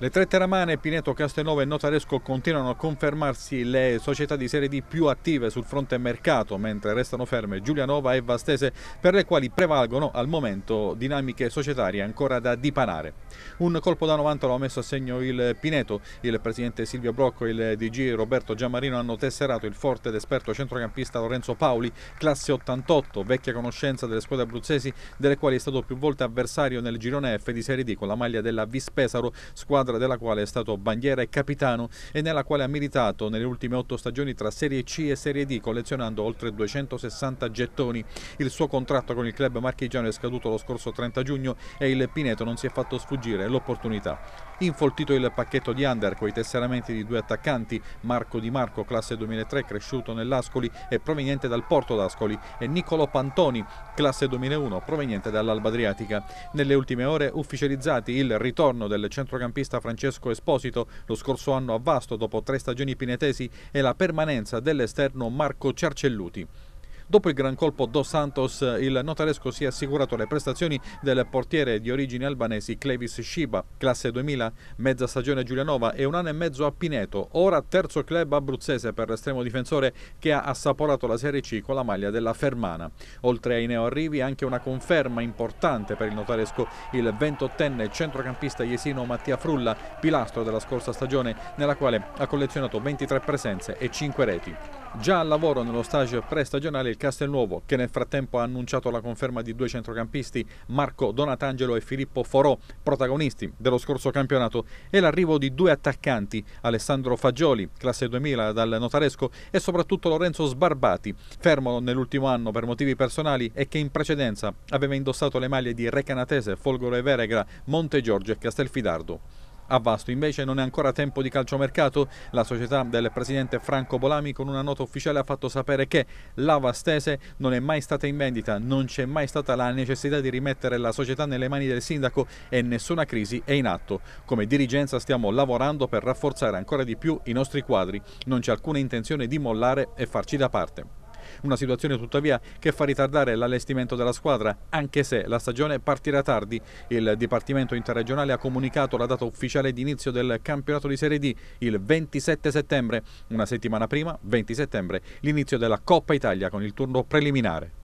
Le tre teramane Pineto, Castelnuovo e Notaresco continuano a confermarsi le società di Serie D più attive sul fronte mercato, mentre restano ferme Giulianova e Vastese, per le quali prevalgono al momento dinamiche societarie ancora da dipanare. Un colpo da 90 lo ha messo a segno il Pineto, il presidente Silvio Brocco e il DG Roberto Giammarino hanno tesserato il forte ed esperto centrocampista Lorenzo Paoli, classe 88, vecchia conoscenza delle squadre abruzzesi, delle quali è stato più volte avversario nel girone F di Serie D con la maglia della Vispesaro, squadra squadra della quale è stato bandiera e capitano e nella quale ha militato nelle ultime otto stagioni tra Serie C e Serie D collezionando oltre 260 gettoni. Il suo contratto con il club marchigiano è scaduto lo scorso 30 giugno e il Pineto non si è fatto sfuggire l'opportunità. Infoltito il pacchetto di under con i tesseramenti di due attaccanti, Marco Di Marco, classe 2003, cresciuto nell'Ascoli e proveniente dal Porto d'Ascoli, e Niccolo Pantoni, classe 2001, proveniente dall'Alba Adriatica. Nelle ultime ore ufficializzati il ritorno del centrocampista porta Francesco Esposito lo scorso anno a Vasto dopo tre stagioni pinetesi e la permanenza dell'esterno Marco Ciarcelluti. Dopo il gran colpo Dos Santos, il notaresco si è assicurato le prestazioni del portiere di origini albanesi Clevis Shiba, classe 2000, mezza stagione a Giulianova e un anno e mezzo a Pineto, ora terzo club abruzzese per l'estremo difensore che ha assaporato la Serie C con la maglia della Fermana. Oltre ai neoarrivi anche una conferma importante per il notaresco, il 28enne centrocampista iesino Mattia Frulla, pilastro della scorsa stagione nella quale ha collezionato 23 presenze e 5 reti. Già al lavoro nello stage prestagionale il Castelnuovo, che nel frattempo ha annunciato la conferma di due centrocampisti, Marco Donatangelo e Filippo Forò, protagonisti dello scorso campionato, e l'arrivo di due attaccanti, Alessandro Fagioli, classe 2000 dal Notaresco, e soprattutto Lorenzo Sbarbati, fermo nell'ultimo anno per motivi personali e che in precedenza aveva indossato le maglie di Recanatese, Folgore Veregra, Monte Giorgio e Castelfidardo a Vasto. Invece non è ancora tempo di calciomercato. La società del presidente Franco Bolami con una nota ufficiale ha fatto sapere che la Vastese non è mai stata in vendita, non c'è mai stata la necessità di rimettere la società nelle mani del sindaco e nessuna crisi è in atto. Come dirigenza stiamo lavorando per rafforzare ancora di più i nostri quadri. Non c'è alcuna intenzione di mollare e farci da parte. Una situazione tuttavia che fa ritardare l'allestimento della squadra, anche se la stagione partirà tardi. Il Dipartimento interregionale ha comunicato la data ufficiale di inizio del campionato di Serie D, il 27 settembre. Una settimana prima, 20 settembre, l'inizio della Coppa Italia con il turno preliminare.